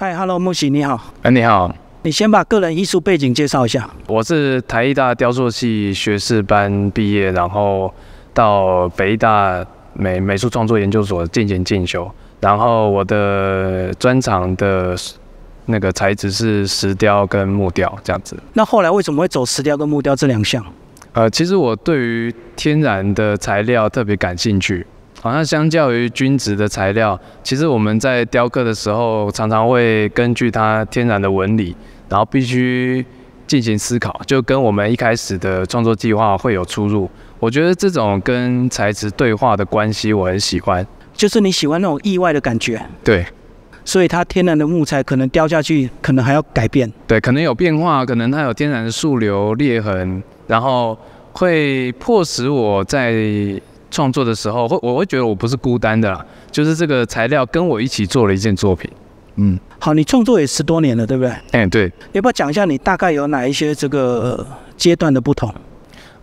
嗨，Hello，木喜，你好。哎，你好。你先把个人艺术背景介绍一下。我是台艺大雕塑系学士班毕业，然后到北大美美术创作研究所进行进修。然后我的专长的那个材质是石雕跟木雕这样子。那后来为什么会走石雕跟木雕这两项？呃，其实我对于天然的材料特别感兴趣。好像相较于均质的材料，其实我们在雕刻的时候，常常会根据它天然的纹理，然后必须进行思考，就跟我们一开始的创作计划会有出入。我觉得这种跟材质对话的关系，我很喜欢，就是你喜欢那种意外的感觉。对，所以它天然的木材可能雕下去，可能还要改变。对，可能有变化，可能它有天然的树瘤、裂痕，然后会迫使我在。创作的时候，会我会觉得我不是孤单的，啦，就是这个材料跟我一起做了一件作品。嗯，好，你创作也十多年了，对不对？哎，对。要不要讲一下你大概有哪一些这个阶段的不同？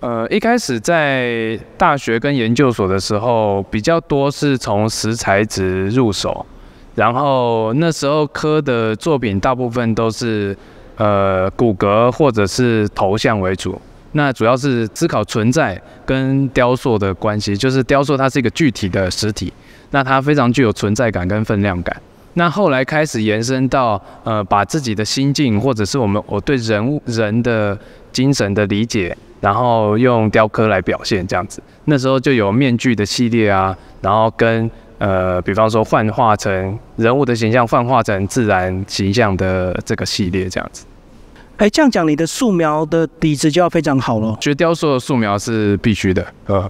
呃，一开始在大学跟研究所的时候，比较多是从食材值入手，然后那时候科的作品大部分都是呃骨骼或者是头像为主。那主要是思考存在跟雕塑的关系，就是雕塑它是一个具体的实体，那它非常具有存在感跟分量感。那后来开始延伸到，呃，把自己的心境或者是我们我对人物人的精神的理解，然后用雕刻来表现这样子。那时候就有面具的系列啊，然后跟呃，比方说幻化成人物的形象，幻化成自然形象的这个系列这样子。哎，这样讲，你的素描的底子就要非常好了。学雕塑的素描是必须的，呃，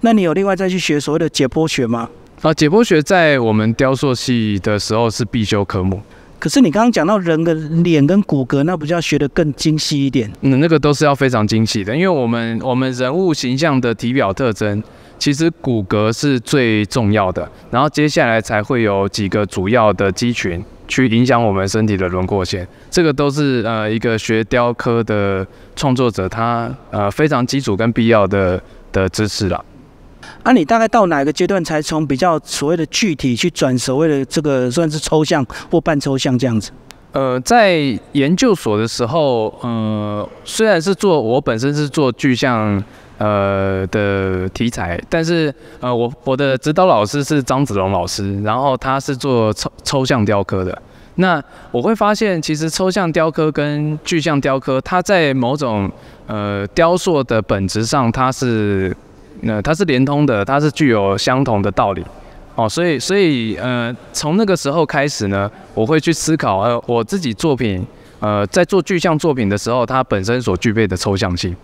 那你有另外再去学所谓的解剖学吗？啊，解剖学在我们雕塑系的时候是必修科目。可是你刚刚讲到人的脸跟骨骼，那不就要学的更精细一点？嗯，那个都是要非常精细的，因为我们我们人物形象的体表特征，其实骨骼是最重要的，然后接下来才会有几个主要的肌群。去影响我们身体的轮廓线，这个都是呃一个学雕刻的创作者，他呃非常基础跟必要的的知识了。啊，你大概到哪个阶段才从比较所谓的具体去转所谓的这个算是抽象或半抽象这样子？呃，在研究所的时候，呃，虽然是做我本身是做具象。呃的题材，但是呃，我我的指导老师是张子龙老师，然后他是做抽抽象雕刻的。那我会发现，其实抽象雕刻跟具象雕刻，它在某种呃雕塑的本质上，它是那它是连通的，它是具有相同的道理。哦，所以所以呃，从那个时候开始呢，我会去思考，呃，我自己作品，呃，在做具象作品的时候，它本身所具备的抽象性。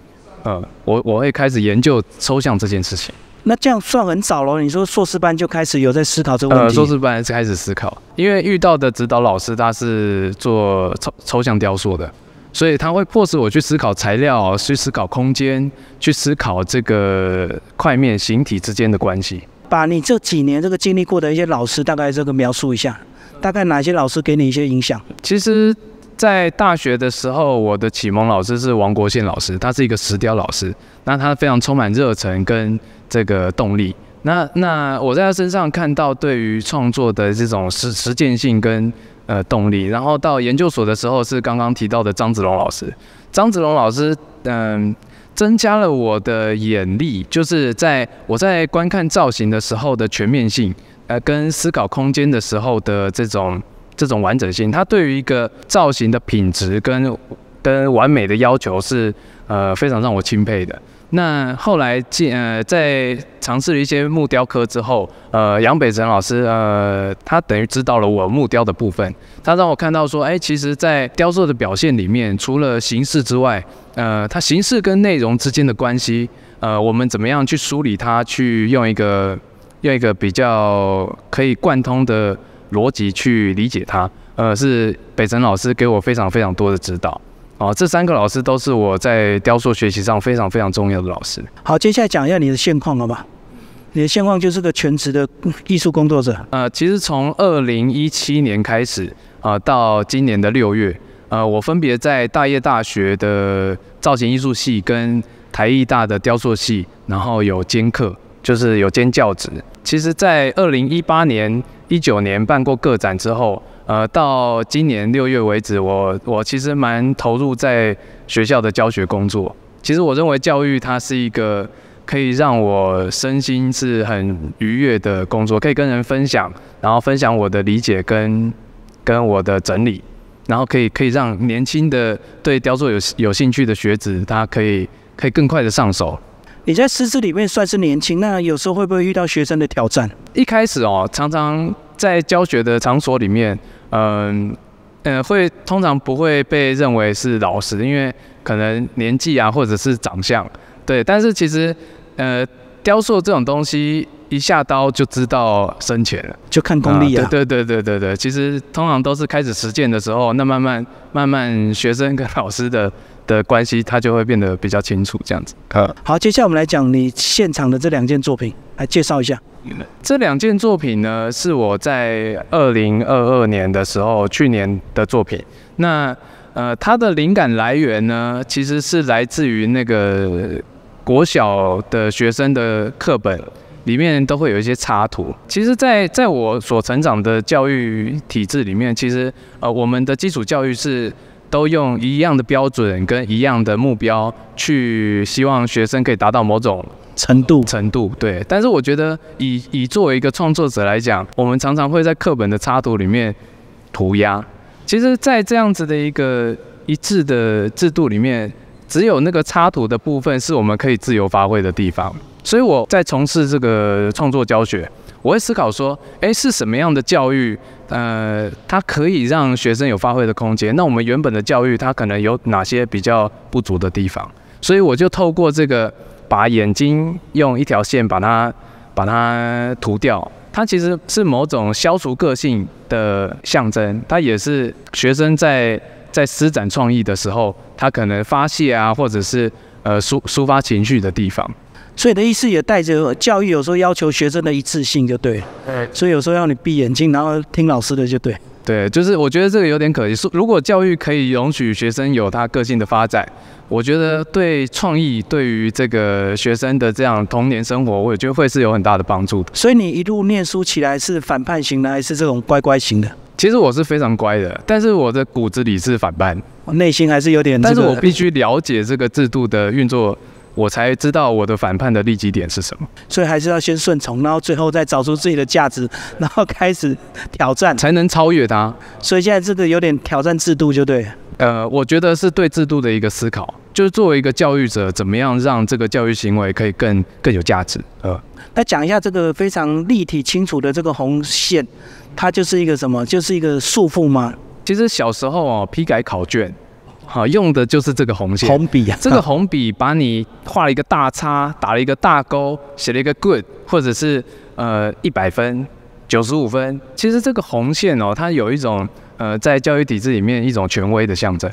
嗯，我我会开始研究抽象这件事情。那这样算很早喽？你说硕士班就开始有在思考这个问题？呃，硕士班开始思考，因为遇到的指导老师他是做抽抽象雕塑的，所以他会迫使我去思考材料，去思考空间，去思考这个块面、形体之间的关系。把你这几年这个经历过的一些老师，大概这个描述一下，大概哪些老师给你一些影响？其实。在大学的时候，我的启蒙老师是王国宪老师，他是一个石雕老师。那他非常充满热忱跟这个动力。那那我在他身上看到对于创作的这种实实践性跟呃动力。然后到研究所的时候是刚刚提到的张子龙老师，张子龙老师嗯增加了我的眼力，就是在我在观看造型的时候的全面性，呃跟思考空间的时候的这种。这种完整性，它对于一个造型的品质跟跟完美的要求是呃非常让我钦佩的。那后来进呃在尝试了一些木雕刻之后，呃杨北辰老师呃他等于知道了我木雕的部分，他让我看到说，哎，其实，在雕塑的表现里面，除了形式之外，呃，它形式跟内容之间的关系，呃，我们怎么样去梳理它，去用一个用一个比较可以贯通的。逻辑去理解它，呃，是北辰老师给我非常非常多的指导啊。这三个老师都是我在雕塑学习上非常非常重要的老师。好，接下来讲一下你的现况了吧。你的现况就是个全职的艺术工作者。呃，其实从二零一七年开始啊，到今年的六月，呃，我分别在大业大学的造型艺术系跟台艺大的雕塑系，然后有兼课。就是有兼教职。其实，在二零一八年、一九年办过个展之后，呃，到今年六月为止，我我其实蛮投入在学校的教学工作。其实，我认为教育它是一个可以让我身心是很愉悦的工作，可以跟人分享，然后分享我的理解跟跟我的整理，然后可以可以让年轻的对雕塑有有兴趣的学子，他可以可以更快的上手。你在师资里面算是年轻，那有时候会不会遇到学生的挑战？一开始哦，常常在教学的场所里面，嗯嗯，会通常不会被认为是老师，因为可能年纪啊，或者是长相，对。但是其实，呃，雕塑这种东西一下刀就知道深浅了，就看功力啊。对对对对对对，其实通常都是开始实践的时候，那慢慢慢慢，学生跟老师的。的关系，它就会变得比较清楚，这样子。好好，接下来我们来讲你现场的这两件作品，来介绍一下。这两件作品呢，是我在二零二二年的时候，去年的作品。那呃，它的灵感来源呢，其实是来自于那个国小的学生的课本里面都会有一些插图。其实，在在我所成长的教育体制里面，其实呃，我们的基础教育是。都用一样的标准跟一样的目标去希望学生可以达到某种程度程度对，但是我觉得以以作为一个创作者来讲，我们常常会在课本的插图里面涂鸦。其实，在这样子的一个一致的制度里面，只有那个插图的部分是我们可以自由发挥的地方。所以我在从事这个创作教学。我会思考说，诶，是什么样的教育，呃，它可以让学生有发挥的空间？那我们原本的教育，它可能有哪些比较不足的地方？所以我就透过这个，把眼睛用一条线把它把它涂掉，它其实是某种消除个性的象征，它也是学生在在施展创意的时候，他可能发泄啊，或者是呃抒抒发情绪的地方。所以的意思也带着教育，有时候要求学生的一致性就对了。对，所以有时候要你闭眼睛，然后听老师的就对。对，就是我觉得这个有点可惜。说如果教育可以容许学生有他个性的发展，我觉得对创意，对于这个学生的这样童年生活，我觉得会是有很大的帮助的。所以你一路念书起来是反叛型的，还是这种乖乖型的？其实我是非常乖的，但是我的骨子里是反叛，我内心还是有点。但是我必须了解这个制度的运作。我才知道我的反叛的利己点是什么，所以还是要先顺从，然后最后再找出自己的价值，然后开始挑战，才能超越它。所以现在这个有点挑战制度，就对。呃，我觉得是对制度的一个思考，就是作为一个教育者，怎么样让这个教育行为可以更更有价值？呃，那讲一下这个非常立体清楚的这个红线，它就是一个什么？就是一个束缚吗？其实小时候啊，批改考卷。好，用的就是这个红线，红笔啊，这个红笔把你画了一个大叉，打了一个大勾，写了一个 good，或者是呃一百分、九十五分。其实这个红线哦，它有一种呃在教育体制里面一种权威的象征。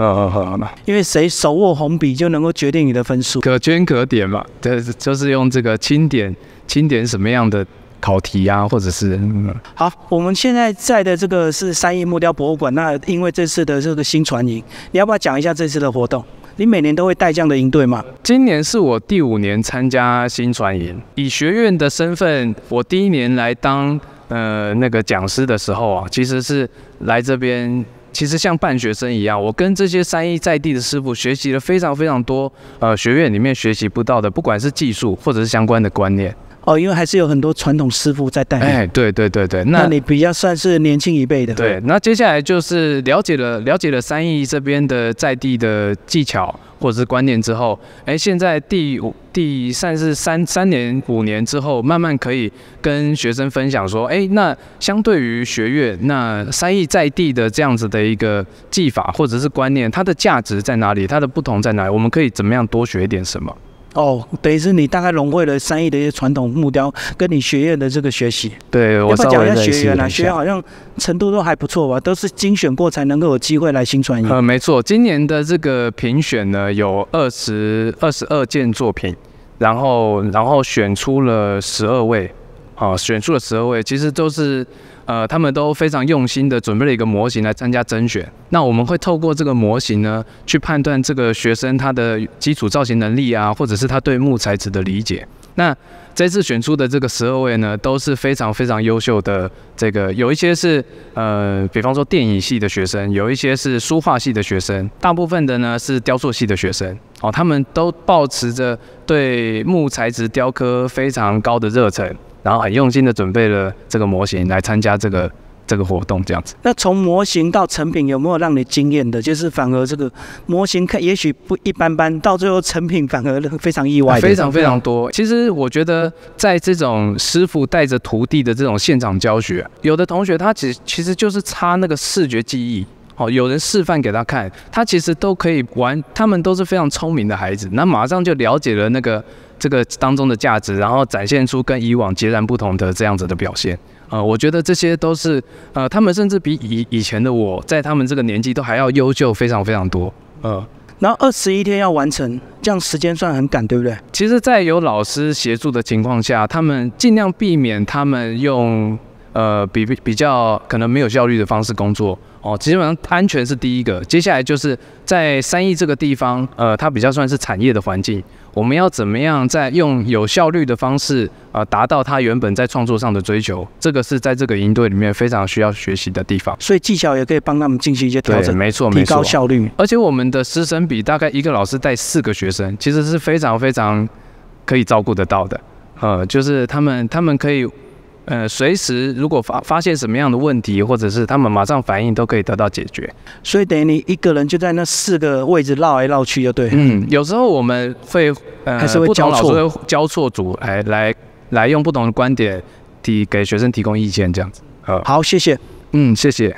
嗯嗯那，因为谁手握红笔就能够决定你的分数，可圈可点嘛。对，就是用这个轻点轻点什么样的。考题啊，或者是好，我们现在在的这个是三义木雕博物馆。那因为这次的这个新传营，你要不要讲一下这次的活动？你每年都会带这样的营队吗？今年是我第五年参加新传营，以学院的身份，我第一年来当呃那个讲师的时候啊，其实是来这边，其实像半学生一样，我跟这些三义在地的师傅学习了非常非常多，呃，学院里面学习不到的，不管是技术或者是相关的观念。哦，因为还是有很多传统师傅在带。哎，对对对对，那你比较算是年轻一辈的。对，那接下来就是了解了了解了三义这边的在地的技巧或者是观念之后，哎，现在第五第算是三三年五年之后，慢慢可以跟学生分享说，哎，那相对于学院那三义在地的这样子的一个技法或者是观念，它的价值在哪里？它的不同在哪里？我们可以怎么样多学一点什么？哦，等于是你大概融汇了三亿的一些传统木雕，跟你学院的这个学习。对，我稍微认识一下。讲一下学员啦？学员好像程度都还不错吧，都是精选过才能够有机会来新传影。嗯，没错，今年的这个评选呢，有二十二十二件作品，然后然后选出了十二位。啊，选出的十二位其实都是，呃，他们都非常用心的准备了一个模型来参加甄选。那我们会透过这个模型呢，去判断这个学生他的基础造型能力啊，或者是他对木材质的理解。那这次选出的这个十二位呢，都是非常非常优秀的。这个有一些是，呃，比方说电影系的学生，有一些是书画系的学生，大部分的呢是雕塑系的学生。哦，他们都保持着对木材质雕刻非常高的热忱。然后很用心的准备了这个模型来参加这个这个活动，这样子。那从模型到成品有没有让你惊艳的？就是反而这个模型看也许不一般般，到最后成品反而非常意外的，非常非常多。其实我觉得，在这种师傅带着徒弟的这种现场教学，有的同学他其实其实就是差那个视觉记忆，哦，有人示范给他看，他其实都可以玩，他们都是非常聪明的孩子，那马上就了解了那个。这个当中的价值，然后展现出跟以往截然不同的这样子的表现呃，我觉得这些都是呃，他们甚至比以以前的我在他们这个年纪都还要优秀，非常非常多。呃，然后二十一天要完成，这样时间算很赶，对不对？其实，在有老师协助的情况下，他们尽量避免他们用呃比比比较可能没有效率的方式工作。哦，基本上安全是第一个，接下来就是在三义这个地方，呃，它比较算是产业的环境，我们要怎么样在用有效率的方式，呃，达到它原本在创作上的追求，这个是在这个营队里面非常需要学习的地方。所以技巧也可以帮他们进行一些调整，没错，没错，提高效率。而且我们的师生比大概一个老师带四个学生，其实是非常非常可以照顾得到的，呃，就是他们他们可以。呃，随时如果发发现什么样的问题，或者是他们马上反应，都可以得到解决。所以等于你一个人就在那四个位置绕来绕去就对。嗯，有时候我们会呃，还是会交错交错组来来来用不同的观点提给学生提供意见，这样子。呃，好，谢谢。嗯，谢谢。